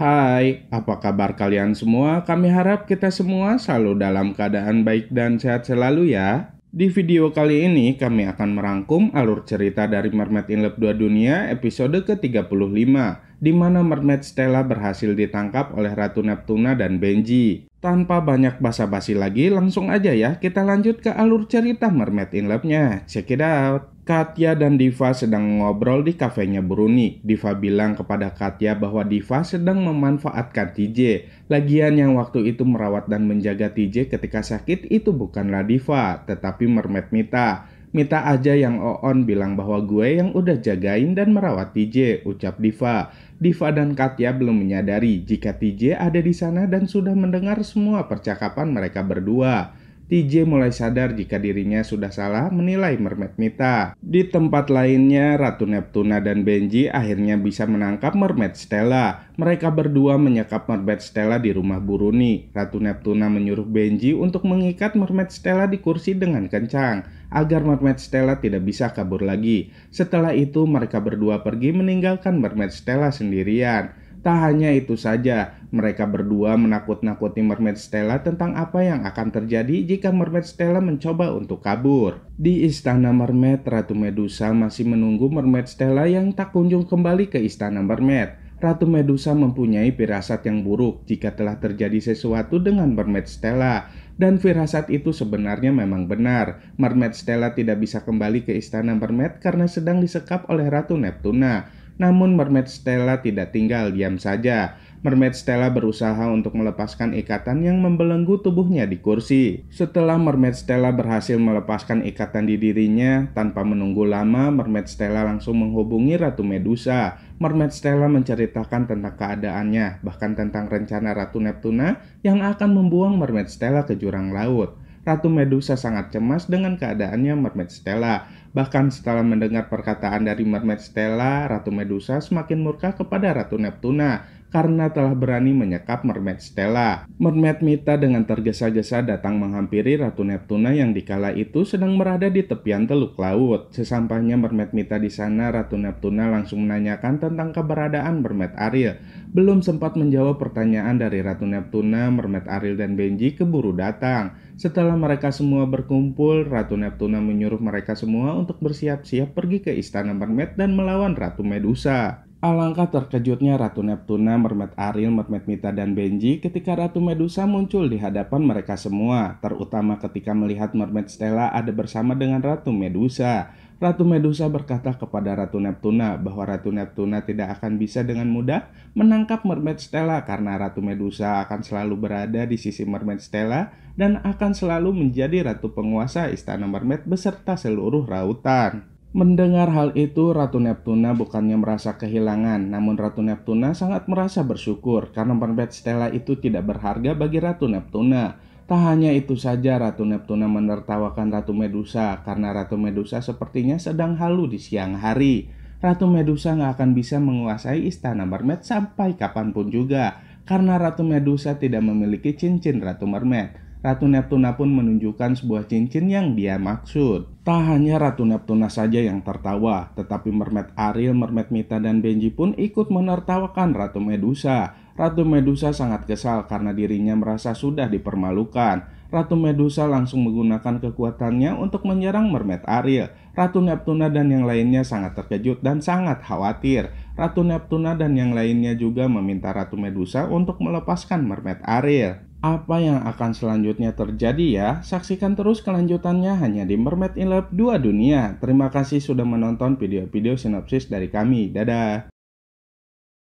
Hai, apa kabar kalian semua? Kami harap kita semua selalu dalam keadaan baik dan sehat selalu ya. Di video kali ini kami akan merangkum alur cerita dari Mermaid in Love 2 Dunia episode ke-35 di mana Mermaid Stella berhasil ditangkap oleh Ratu Neptuna dan Benji. Tanpa banyak basa-basi lagi, langsung aja ya kita lanjut ke alur cerita Mermaid in Love-nya. Check it out! Katya dan Diva sedang ngobrol di kafenya Bruni. Diva bilang kepada Katya bahwa Diva sedang memanfaatkan TJ. Lagian yang waktu itu merawat dan menjaga TJ ketika sakit itu bukanlah Diva, tetapi Mermet Mita. Mita aja yang Oon bilang bahwa gue yang udah jagain dan merawat TJ, ucap Diva. Diva dan Katya belum menyadari jika TJ ada di sana dan sudah mendengar semua percakapan mereka berdua. TJ mulai sadar jika dirinya sudah salah menilai Mermaid Mita. Di tempat lainnya, Ratu Neptuna dan Benji akhirnya bisa menangkap Mermaid Stella. Mereka berdua menyekap Mermaid Stella di rumah Buruni. Ratu Neptuna menyuruh Benji untuk mengikat Mermaid Stella di kursi dengan kencang, agar Mermaid Stella tidak bisa kabur lagi. Setelah itu, mereka berdua pergi meninggalkan Mermaid Stella sendirian. Tak hanya itu saja, mereka berdua menakut-nakuti Mermaid Stella tentang apa yang akan terjadi jika Mermaid Stella mencoba untuk kabur. Di istana Mermaid, Ratu Medusa masih menunggu Mermaid Stella yang tak kunjung kembali ke istana Mermaid. Ratu Medusa mempunyai firasat yang buruk jika telah terjadi sesuatu dengan Mermaid Stella dan firasat itu sebenarnya memang benar. Mermaid Stella tidak bisa kembali ke istana Mermaid karena sedang disekap oleh Ratu Neptuna. Namun Mermaid Stella tidak tinggal diam saja. Mermaid Stella berusaha untuk melepaskan ikatan yang membelenggu tubuhnya di kursi. Setelah Mermaid Stella berhasil melepaskan ikatan di dirinya, tanpa menunggu lama, Mermaid Stella langsung menghubungi Ratu Medusa. Mermaid Stella menceritakan tentang keadaannya, bahkan tentang rencana Ratu Neptuna yang akan membuang Mermaid Stella ke jurang laut. Ratu Medusa sangat cemas dengan keadaannya Mermaid Stella. Bahkan setelah mendengar perkataan dari Mermaid Stella, Ratu Medusa semakin murka kepada Ratu Neptuna karena telah berani menyekap mermaid Stella. Mermaid Mita dengan tergesa-gesa datang menghampiri Ratu Neptuna yang dikala itu sedang berada di tepian teluk laut. Sesampainya mermaid Mita di sana, Ratu Neptuna langsung menanyakan tentang keberadaan mermaid Ariel. Belum sempat menjawab pertanyaan dari Ratu Neptuna, mermaid Ariel dan Benji keburu datang. Setelah mereka semua berkumpul, Ratu Neptuna menyuruh mereka semua untuk bersiap-siap pergi ke istana mermaid dan melawan Ratu Medusa. Alangkah terkejutnya Ratu Neptuna, Mermaid Ariel, Mermaid Mita, dan Benji ketika Ratu Medusa muncul di hadapan mereka semua, terutama ketika melihat Mermaid Stella ada bersama dengan Ratu Medusa. Ratu Medusa berkata kepada Ratu Neptuna bahwa Ratu Neptuna tidak akan bisa dengan mudah menangkap Mermaid Stella karena Ratu Medusa akan selalu berada di sisi Mermaid Stella dan akan selalu menjadi ratu penguasa istana mermaid beserta seluruh rautan. Mendengar hal itu, Ratu Neptuna bukannya merasa kehilangan, namun Ratu Neptuna sangat merasa bersyukur karena merpet Stella itu tidak berharga bagi Ratu Neptuna. Tak hanya itu saja, Ratu Neptuna menertawakan Ratu Medusa karena Ratu Medusa sepertinya sedang halu di siang hari. Ratu Medusa nggak akan bisa menguasai istana mermaid sampai kapanpun juga karena Ratu Medusa tidak memiliki cincin Ratu Mermaid. Ratu Neptuna pun menunjukkan sebuah cincin yang dia maksud. Tak hanya Ratu Neptuna saja yang tertawa, tetapi Mermaid Ariel, Mermaid Mita, dan Benji pun ikut menertawakan Ratu Medusa. Ratu Medusa sangat kesal karena dirinya merasa sudah dipermalukan. Ratu Medusa langsung menggunakan kekuatannya untuk menyerang Mermaid Ariel. Ratu Neptuna dan yang lainnya sangat terkejut dan sangat khawatir. Ratu Neptuna dan yang lainnya juga meminta Ratu Medusa untuk melepaskan Mermaid Ariel. Apa yang akan selanjutnya terjadi ya? Saksikan terus kelanjutannya hanya di Mermaid in Love 2 Dunia. Terima kasih sudah menonton video-video sinopsis dari kami. Dadah!